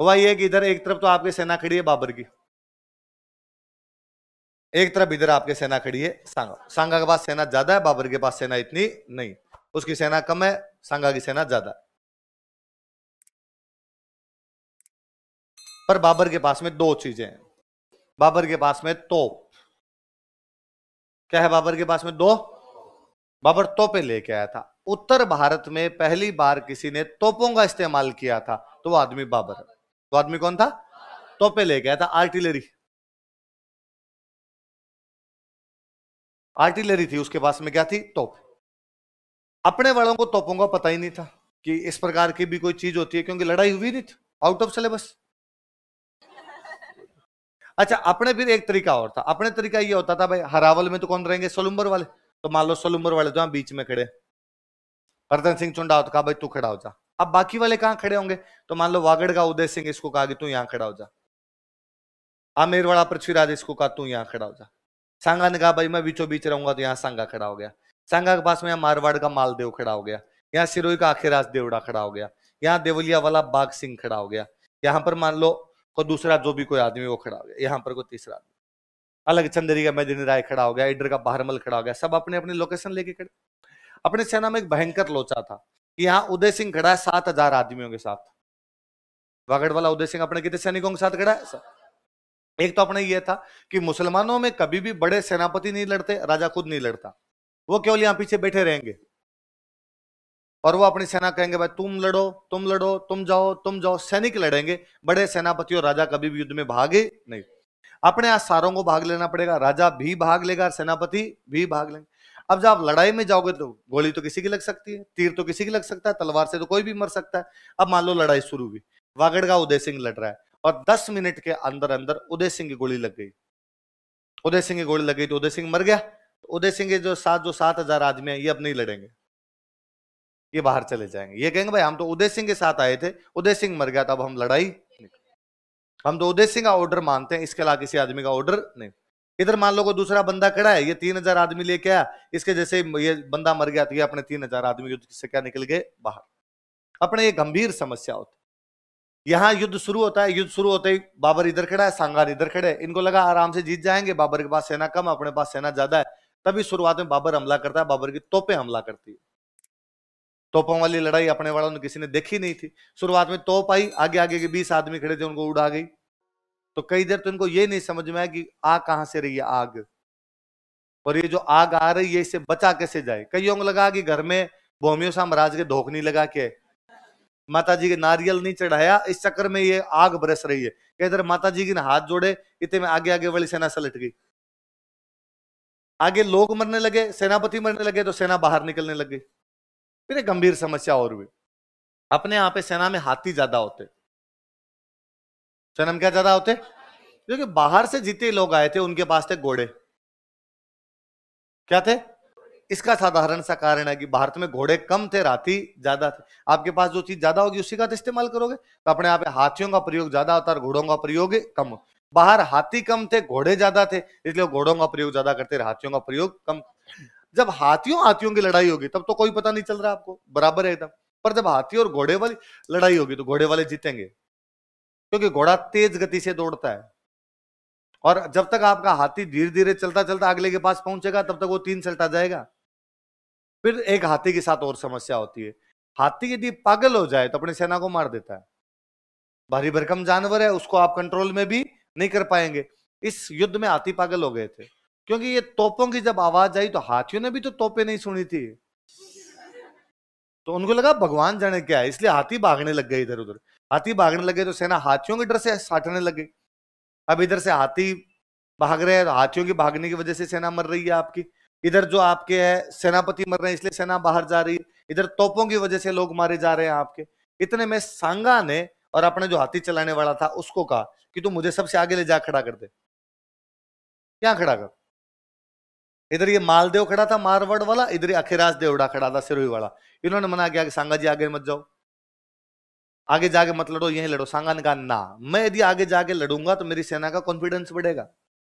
हुआ यह कि इधर एक तरफ तो आपकी सेना खड़ी है बाबर की एक तरफ इधर आपके सेना खड़ी है सांगा सांगा के पास सेना ज्यादा है बाबर के पास सेना इतनी नहीं उसकी सेना कम है सांगा की सेना ज्यादा है पर बाबर के पास में दो चीजें हैं बाबर के पास में तोप क्या है बाबर के पास में दो बाबर तोपे लेके आया था उत्तर भारत में पहली बार किसी ने तोपों का इस्तेमाल किया था तो वो आदमी बाबर है तो आदमी कौन था तोपे ले गया था आर्टिलरी आर्टिलरी थी उसके पास में क्या थी तोप अपने वालों को तोपों का पता ही नहीं था कि इस प्रकार की भी कोई चीज होती है क्योंकि लड़ाई हुई नहीं थी आउट ऑफ सिलेबस अच्छा अपने फिर एक तरीका और था अपने तरीका ये होता था भाई हरावल में तो कौन रहेंगे सोलुम्बर वाले तो मान लो सोलुम्बर वाले तो बीच में खड़े हरदन सिंह चुंडा तो होता भाई तू खड़ा हो जा अब बाकी वाले कहां खड़े होंगे तो मान लो वागड़ का उदय सिंह इसको कहा कि तू यहां खड़ा हो जा आमिर वाला पृथ्वीराज इसको कहा तू यहां खड़ा हो जा सांगा ने कहा भाई मैं बीचों बीच रहूंगा तो यहां सांगा खड़ा हो गया सांगा के पास में यहाँ मारवाड़ का मालदेव खड़ा हो गया यहाँ सिरोई का आखिरराज देवड़ा खड़ा हो गया यहाँ देवलिया वाला बाघ सिंह खड़ा हो गया यहाँ पर मान लो को दूसरा जो भी कोई आदमी वो खड़ा हो गया यहाँ पर कोई तीसरा आदमी अलग चंदेरी का मैदिनी राय खड़ा हो गया इडर का बहरमल खड़ा हो गया सब अपने अपने लोकेशन लेके खड़े अपने सेना में एक भयंकर लोचा था कि यहां उदय सिंह खड़ा है सात हजार आदमियों के साथ वागड़ वाला उदय सिंह अपने कितने सैनिकों के साथ खड़ा है एक तो अपने यह था कि मुसलमानों में कभी भी बड़े सेनापति नहीं लड़ते राजा खुद नहीं लड़ता वो केवल यहाँ पीछे बैठे रहेंगे और वो अपनी सेना कहेंगे भाई तुम लड़ो तुम लड़ो तुम जाओ तुम जाओ सैनिक लड़ेंगे बड़े सेनापति और राजा कभी भी युद्ध में भागे नहीं अपने आज सारों को भाग लेना पड़ेगा राजा भी भाग लेगा सेनापति भी भाग लेंगे अब जब आप लड़ाई में जाओगे तो गोली तो किसी की लग सकती है तीर तो किसी की लग सकता है तलवार से तो कोई भी मर सकता है अब मान लो लड़ाई शुरू हुई वागड़ का उदय सिंह लड़ रहा है और दस मिनट के अंदर अंदर उदय सिंह की गोली लग गई उदय सिंह की गोली लग गई तो उदय सिंह मर गया तो उदय सिंह के जो सात जो सात हजार आदमी है ये अब नहीं लड़ेंगे ये बाहर चले जाएंगे ये कहेंगे भाई हम तो उदय सिंह के साथ आए थे उदय सिंह मर गया तो अब हम लड़ाई हम तो उदय सिंह का ऑर्डर मानते हैं इसके अलावा किसी आदमी का ऑर्डर नहीं इधर मान लो को दूसरा बंदा खड़ा है ये तीन हजार आदमी लेके आया इसके जैसे ये बंदा मर गया तो ये अपने तीन हजार आदमी युद्ध से क्या निकल गए बाहर अपने ये गंभीर समस्या होती यहाँ युद्ध शुरू होता है युद्ध शुरू होते ही बाबर इधर खड़ा है सांगार इधर खड़े है इनको लगा आराम से जीत जाएंगे बाबर के पास सेना कम अपने पास सेना ज्यादा है तभी शुरुआत में बाबर हमला करता है बाबर की तोपे हमला करती है तोपों वाली लड़ाई अपने वालों ने किसी ने देखी नहीं थी शुरुआत में तोप आई आगे आगे के बीस आदमी खड़े थे उनको उड़ा गई तो कई देर तो इनको ये नहीं समझ में आया कि आ कहां से रही है आग और ये जो आग आ रही है इसे बचा कैसे जाए कईयों को लगा कि घर में भूमियों सा महाराज के नहीं लगा के माता जी के नारियल नहीं चढ़ाया इस चक्कर में ये आग बरस रही है कई तरह माता जी के हाथ जोड़े इतने में आगे आगे वाली सेना सलट गई आगे लोग मरने लगे सेनापति मरने लगे तो सेना बाहर निकलने लग गई फिर एक गंभीर समस्या और हुई अपने यहाँ पे सेना में हाथी ज्यादा होते जन्म क्या ज्यादा होते क्योंकि बाहर से जितने लोग आए थे उनके पास थे घोड़े क्या थे इसका साधारण सा कारण है कि भारत में घोड़े कम थे राती ज्यादा थे आपके पास जो चीज ज्यादा होगी उसी का इस्तेमाल करोगे तो अपने आप हाथियों का प्रयोग ज्यादा होता है घोड़ों का प्रयोग कम बाहर हाथी कम थे घोड़े ज्यादा थे इसलिए घोड़ों का प्रयोग ज्यादा करते हाथियों का प्रयोग कम जब हाथियों हाथियों की लड़ाई होगी तब तो कोई पता नहीं चल रहा आपको बराबर है एकदम पर जब हाथी और घोड़े वाली लड़ाई होगी तो घोड़े वाले जीतेंगे क्योंकि घोड़ा तेज गति से दौड़ता है और जब तक आपका हाथी धीरे धीरे चलता चलता अगले के पास पहुंचेगा तब तक वो तीन चलता जाएगा फिर एक हाथी के साथ और समस्या होती है हाथी यदि पागल हो जाए तो अपनी सेना को मार देता है भारी भरकम जानवर है उसको आप कंट्रोल में भी नहीं कर पाएंगे इस युद्ध में हाथी पागल हो गए थे क्योंकि ये तोपों की जब आवाज आई तो हाथियों ने भी तो तोपे नहीं सुनी थी तो उनको लगा भगवान जाने क्या है इसलिए हाथी भागने लग गए इधर उधर हाथी भागने लगे तो सेना हाथियों के डर से साटने लगे अब इधर से हाथी भाग रहे हैं तो हाथियों के भागने की वजह से सेना मर रही है आपकी इधर जो आपके है सेनापति मर रहे हैं इसलिए सेना बाहर जा रही है इधर तोपों की वजह से लोग मारे जा रहे हैं आपके इतने में सांगा ने और अपने जो हाथी चलाने वाला था उसको कहा कि तू मुझे सबसे आगे ले जा खड़ा कर दे क्या खड़ा कर इधर ये मालदेव खड़ा था मारवाड़ वाला इधर अखिराज देवड़ा खड़ा था सिरोही वाला इन्होंने मना किया कि सांगा जी आगे मत जाओ आगे जाके मत लड़ो यही लड़ो सांगा ने कहा ना मैं यदि आगे जाके लड़ूंगा तो मेरी सेना का कॉन्फिडेंस बढ़ेगा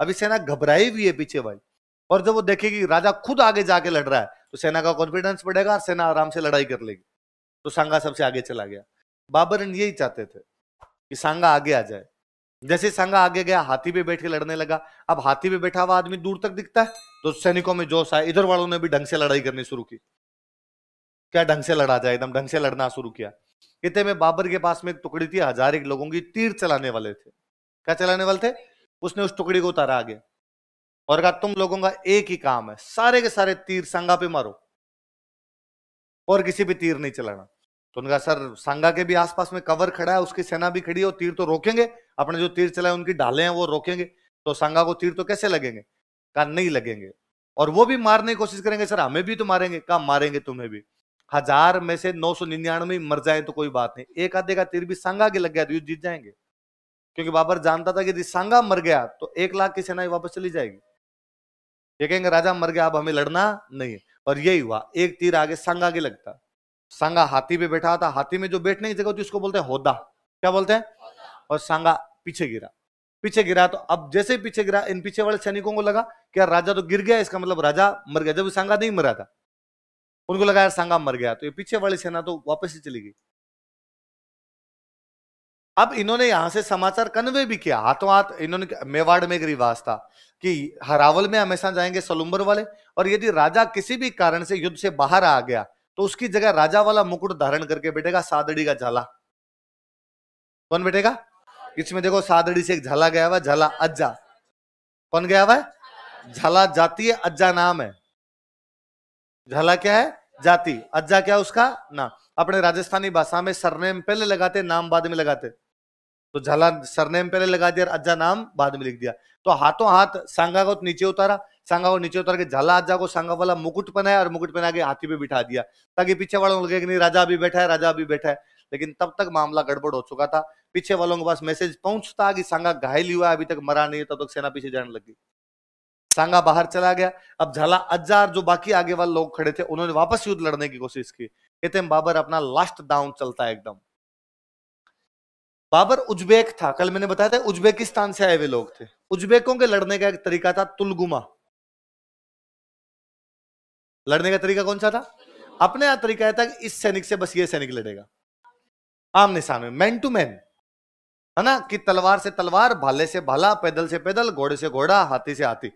अभी सेना घबराई हुई है पीछे भाई और जब वो देखेगी राजा खुद आगे जाके लड़ रहा है तो सेना का कॉन्फिडेंस बढ़ेगा और सेना आराम से लड़ाई कर लेगी तो सांगा सबसे आगे चला गया बाबर यही चाहते थे कि सांगा आगे आ जाए जैसे सांगा आगे गया हाथी पे बैठ के लड़ने लगा अब हाथी पे बैठा हुआ आदमी दूर तक दिखता है तो सैनिकों में जोश आया इधर वालों ने भी ढंग से लड़ाई करनी शुरू की क्या ढंग से लड़ा जाए एकदम ढंग से लड़ना शुरू किया कहते में बाबर के पास में एक टुकड़ी थी हजार एक लोगों की तीर चलाने वाले थे क्या चलाने वाले थे उसने उस टुकड़ी को उतारा आगे और कहा तुम लोगों का एक ही काम है सारे के सारे तीर सांगा पे मारो और किसी भी तीर नहीं चलाना तो उनका सर सांगा के भी आसपास में कवर खड़ा है उसकी सेना भी खड़ी है और तीर तो रोकेंगे अपने जो तीर चलाए उनकी ढाले हैं वो रोकेंगे तो सांगा को तीर तो कैसे लगेंगे कहा नहीं लगेंगे और वो भी मारने की कोशिश करेंगे सर हमें भी तो मारेंगे कहा मारेंगे तुम्हें भी हजार में से नौ सौ निन्यानवे मर जाए तो कोई बात नहीं एक आधे का तीर भी सांगा के लग गया तो युद्ध जीत जाएंगे क्योंकि बाबर जानता था कि यदि सांगा मर गया तो एक लाख की सेना वापस चली जाएगी ये कहेंगे राजा मर गया अब हमें लड़ना नहीं और यही हुआ एक तीर आगे सांगा के लगता सांगा हाथी पे बैठा था हाथी में जो बैठने की जगह होती उसको बोलते हैं होदा क्या बोलते हैं और सांगा पीछे गिरा पीछे गिरा तो अब जैसे पीछे गिरा इन पीछे वाले सैनिकों को लगा कि यार राजा तो गिर गया इसका मतलब राजा मर गया जब सांगा नहीं मरा था उनको लगा यार सांगा मर गया तो ये पीछे वाली सेना तो वापस ही चली गई अब इन्होंने यहां से समाचार कन्वे भी किया हाथों हाथ इन्होंने मेवाड़ में एक रिवाज था कि हरावल में हमेशा जाएंगे सलुम्बर वाले और यदि राजा किसी भी कारण से युद्ध से बाहर आ गया तो उसकी जगह राजा वाला मुकुट धारण करके बैठेगा सादड़ी का झाला कौन बैठेगा इसमें देखो सादड़ी से एक झाला गया हुआ झाला अज्जा कौन गया हुआ झाला जाती है अज्जा नाम है झाला क्या है जाति अज्जा क्या उसका ना अपने राजस्थानी भाषा में सरनेम पहले लगाते नाम बाद में लगाते तो झाला सरनेम पहले लगा दिया अज्जा नाम बाद में लिख दिया तो हाथों हाथ सांगा को नीचे उतारा सांगा को नीचे उतार के झाला अज्जा को सांगा वाला मुकुट बनाया और मुकुट बना के हाथी पे बिठा दिया ताकि पीछे वालों को लगे कि नहीं राजा अभी बैठा है राजा अभी बैठा है लेकिन तब तक मामला गड़बड़ हो चुका था पीछे वालों के पास मैसेज पहुंचता कि सांगा घायल हुआ है अभी तक मरा नहीं है तब तक सेना पीछे जाने लगी सांगा बाहर चला गया अब झाला अज्जार जो बाकी आगे वाले लोग खड़े थे उन्होंने वापस युद्ध लड़ने की कोशिश की एतम बाबर अपना लास्ट डाउन चलता है एकदम बाबर उज्बेक था कल मैंने बताया था उज्बेकिस्तान से आए हुए लोग थे उज्बेकों के लड़ने का एक तरीका था तुलगुमा लड़ने का तरीका कौन सा था अपने यहां तरीका था कि इस सैनिक से बस ये सैनिक लड़ेगा आम निशान में मैन टू मैन है ना कि तलवार से तलवार भाले से भाला पैदल से पैदल घोड़े से घोड़ा हाथी से हाथी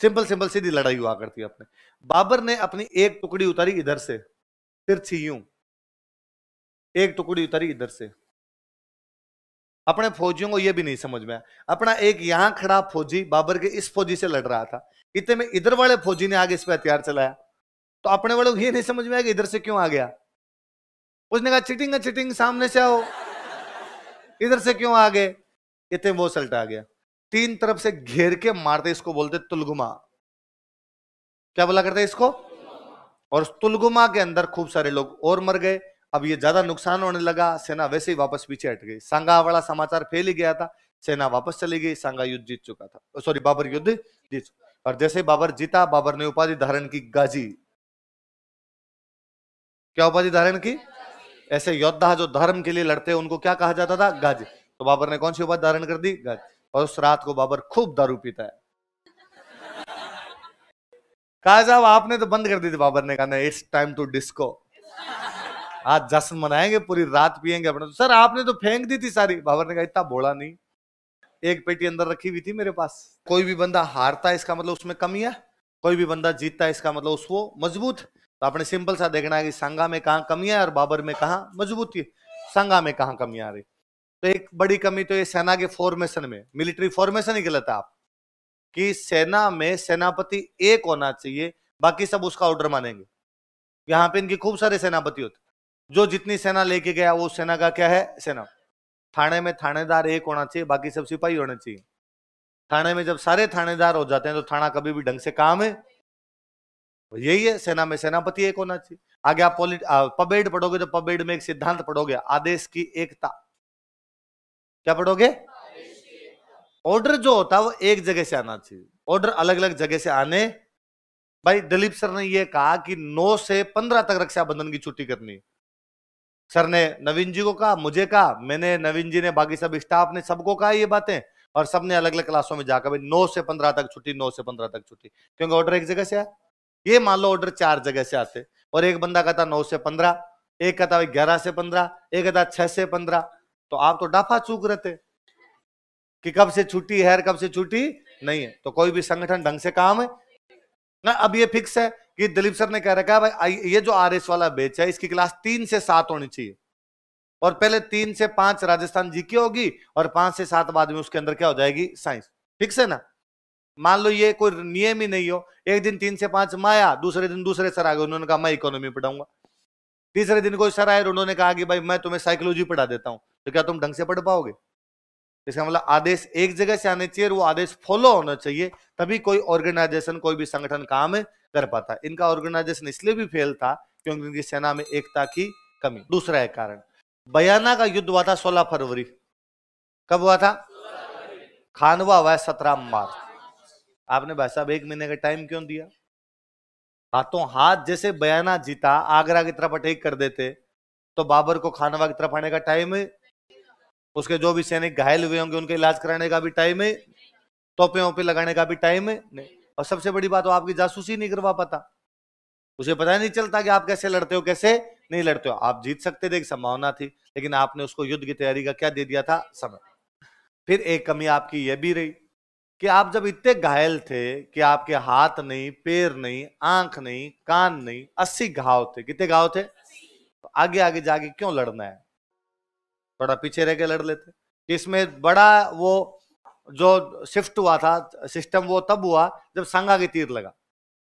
सिंपल सिंपल सीधी लड़ाई हुआ करती है अपने बाबर ने अपनी एक टुकड़ी उतारी इधर से तिरछी यूं एक टुकड़ी उतारी इधर से अपने फौजियों को यह भी नहीं समझ में आया अपना एक यहां खड़ा फौजी बाबर के इस फौजी से लड़ रहा था इतने में इधर वाले फौजी ने आगे इस पर हथियार चलाया तो अपने वालों को यह नहीं समझ में आया कि इधर से क्यों आ गया उसने कहा चिटिंग चिटिंग सामने से आओ इधर से क्यों आ गए इतने वो सल्ट आ गया तीन तरफ से घेर के मारते इसको बोलते तुलगुमा क्या बोला करते इसको और तुलगुमा के अंदर खूब सारे लोग और मर गए अब ये ज्यादा नुकसान होने लगा सेना वैसे ही वापस पीछे हट गई सांगा वाला समाचार फैल ही गया था सेना वापस चली गई सांगा युद्ध जीत चुका था सॉरी बाबर युद्ध जीत और जैसे बाबर जीता बाबर ने उपाधि धारण की गाजी क्या उपाधि धारण की ऐसे योद्धा जो धर्म के लिए लड़ते उनको क्या कहा जाता था गाजी तो बाबर ने कौन सी उपाधि धारण कर दी गाजी और उस रात को बाबर खूब दारू पीता है कहा साहब आपने तो बंद कर दी थी बाबर ने कहा इट्स टाइम टू डिस्को आज जश्न मनाएंगे पूरी रात पियेंगे अपना तो सर आपने तो फेंक दी थी सारी बाबर ने कहा इतना बोला नहीं एक पेटी अंदर रखी हुई थी मेरे पास कोई भी बंदा हारता है इसका मतलब उसमें कमी है कोई भी बंदा जीतता है इसका मतलब उसको मजबूत तो आपने सिंपल सा देखना है कि सांगा में कहा कमियां और बाबर में कहा मजबूती सांगा में कहा कमियां आ रही तो एक बड़ी कमी तो ये सेना के फॉर्मेशन में मिलिट्री फॉर्मेशन ही गलत है आप कि सेना में सेनापति एक होना चाहिए बाकी सब उसका ऑर्डर मानेंगे यहाँ पे इनके खूब सारे सेनापति होते जो जितनी सेना लेके गया वो सेना का क्या है सेना थाने में थानेदार एक होना चाहिए बाकी सब सिपाही होने चाहिए थाने में जब सारे थानेदार हो जाते हैं तो थाना कभी भी ढंग से काम है तो यही है सेना में सेनापति एक होना चाहिए आगे आप पॉलिट पबेड पढ़ोगे तो पबेड में एक सिद्धांत पढ़ोगे आदेश की एकता क्या पढ़ोगे ऑर्डर जो होता है वो एक जगह से आना चाहिए ऑर्डर अलग अलग जगह से आने भाई दिलीप सर ने ये कहा कि 9 से 15 तक रक्षाबंधन की छुट्टी करनी सर ने नवीन जी को कहा मुझे कहा मैंने नवीन जी ने बाकी सब स्टाफ ने सबको कहा ये बातें और सबने अलग अलग क्लासों में जाकर भाई 9 से 15 तक छुट्टी 9 से 15 तक छुट्टी क्योंकि ऑर्डर एक जगह से आया ये मान लो ऑर्डर चार जगह से आते और एक बंदा कहता नौ से पंद्रह एक कहता भाई ग्यारह से पंद्रह एक कहता छह से पंद्रह तो आप तो डाफा चूक रहे थे कि कब से छुट्टी है कब से छुट्टी नहीं है तो कोई भी संगठन ढंग से काम है ना अब ये फिक्स है कि दिलीप सर ने कह रखा है भाई ये जो आर एस वाला बेच है इसकी क्लास तीन से सात होनी चाहिए और पहले तीन से पांच राजस्थान जी की होगी और पांच से सात बाद में उसके अंदर क्या हो जाएगी साइंस फिक्स है ना मान लो ये कोई नियम ही नहीं हो एक दिन तीन से पांच माया दूसरे दिन दूसरे सर आ गए उन्होंने कहा मैं इकोनॉमी पढ़ाऊंगा तीसरे दिन कोई सर आए उन्होंने कहा कि भाई मैं तुम्हें साइकोलॉजी पढ़ा देता हूँ तो क्या तुम ढंग से पढ़ पाओगे इसका मतलब आदेश एक जगह से आने चाहिए वो आदेश फॉलो होना चाहिए तभी कोई ऑर्गेनाइजेशन कोई भी संगठन काम कर पाता इनका ऑर्गेनाइजेशन इसलिए भी फेल था क्योंकि इनकी सेना में एकता की कमी दूसरा है कारण बयाना का युद्ध हुआ था सोलह फरवरी कब हुआ था खानवा हुआ है सत्रह मार्च आपने भाई साहब एक महीने का टाइम क्यों दिया हाथों हाथ जैसे बयाना जीता आगरा की तरफ अटैक कर देते तो बाबर को खानवा की तरफ आने का टाइम उसके जो भी सैनिक घायल हुए होंगे उनके इलाज कराने का भी टाइम है तोपे ओपे लगाने का भी टाइम है नहीं और सबसे बड़ी बात हो आपकी जासूसी नहीं करवा पाता उसे पता नहीं चलता कि आप कैसे लड़ते हो कैसे नहीं लड़ते हो आप जीत सकते थे एक संभावना थी लेकिन आपने उसको युद्ध की तैयारी का क्या दे दिया था समय फिर एक कमी आपकी यह भी रही कि आप जब इतने घायल थे कि आपके हाथ नहीं पैर नहीं आंख नहीं कान नहीं अस्सी घाव थे कितने घाव थे तो आगे आगे जाके क्यों लड़ना है थोड़ा पीछे रह के लड़ लेते इसमें बड़ा वो जो शिफ्ट हुआ था सिस्टम वो तब हुआ जब सांगा के तीर लगा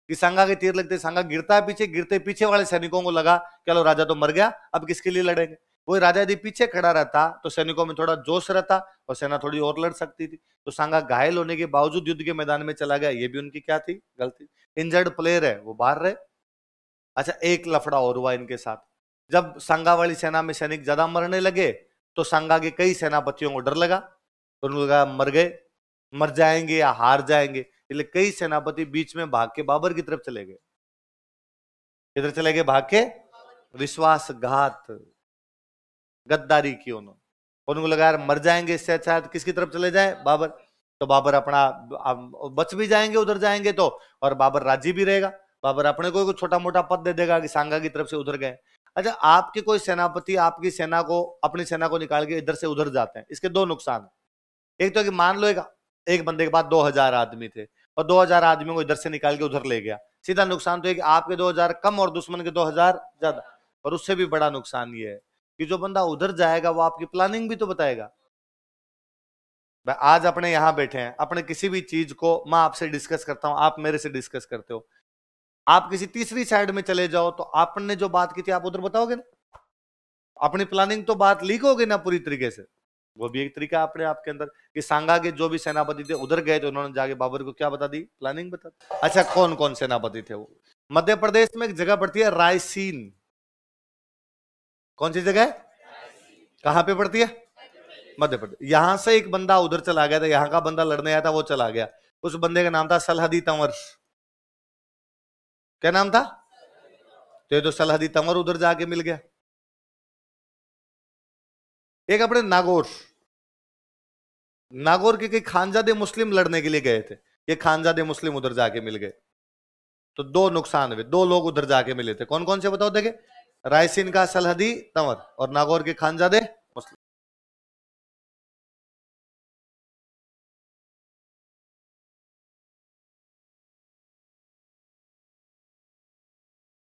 कि सांगा के तीर लगते सांगा गिरता है पीछे गिरते पीछे वाले सैनिकों को लगा चलो राजा तो मर गया अब किसके लिए लड़ेंगे वही राजा यदि पीछे खड़ा रहता तो सैनिकों में थोड़ा जोश रहता और सेना थोड़ी और लड़ सकती थी तो सांगा घायल होने के बावजूद युद्ध के मैदान में चला गया ये भी उनकी क्या थी गलती इंजर्ड प्लेयर है वो बाहर रहे अच्छा एक लफड़ा और हुआ इनके साथ जब सांगा वाली सेना में सैनिक ज्यादा मरने लगे तो सांगा के कई सेनापतियों को डर लगा तो उन्होंने कहा मर गए मर जाएंगे या हार जाएंगे इसलिए कई सेनापति बीच में भाग के बाबर की तरफ चले गए किधर चले गए भाग के विश्वासघात गद्दारी की उन्होंने उनको लगा यार मर जाएंगे इससे अच्छा तो किसकी तरफ चले जाए बाबर तो बाबर अपना बच भी जाएंगे उधर जाएंगे तो और बाबर राजी भी रहेगा बाबर अपने को छोटा मोटा पद दे देगा कि सांगा की तरफ से उधर गए अच्छा आपके कोई सेनापति आपकी सेना को अपनी सेना को निकाल के इधर से उधर जाते हैं इसके दो नुकसान है एक तो कि मान लो एक, एक बंदे के पास दो हजार आदमी थे और दो हजार आदमियों को इधर से निकाल के उधर ले गया सीधा नुकसान तो है कि आपके दो हजार कम और दुश्मन के दो हजार ज्यादा और उससे भी बड़ा नुकसान ये है कि जो बंदा उधर जाएगा वो आपकी प्लानिंग भी तो बताएगा भाई आज अपने यहाँ बैठे हैं अपने किसी भी चीज को मैं आपसे डिस्कस करता हूँ आप मेरे से डिस्कस करते हो आप किसी तीसरी साइड में चले जाओ तो आपने जो बात की थी आप उधर बताओगे ना अपनी प्लानिंग तो बात लीक होगी ना पूरी तरीके से वो भी एक तरीका आपने आपके अंदर कि सांगा के जो भी सेनापति थे उधर गए थे तो उन्होंने जाके बाबर को क्या बता दी प्लानिंग बता दी अच्छा कौन कौन सेनापति थे वो मध्य प्रदेश में एक जगह पड़ती है रायसीन कौन सी जगह है कहां पे पड़ती है मध्य प्रदेश यहां से एक बंदा उधर चला गया था यहां का बंदा लड़ने आया था वो चला गया उस बंदे का नाम था सलहदी तंवर क्या नाम था तो ये तो सलाह दी तंवर उधर जाके मिल गया एक अपने नागौर नागौर के कई खानजादे मुस्लिम लड़ने के लिए गए थे ये खानजादे मुस्लिम उधर जाके मिल गए तो दो नुकसान हुए दो लोग उधर जाके मिले थे कौन कौन से बताओ देखे रायसीन का सलहदी तंवर और नागौर के खानजादे मुस्लिम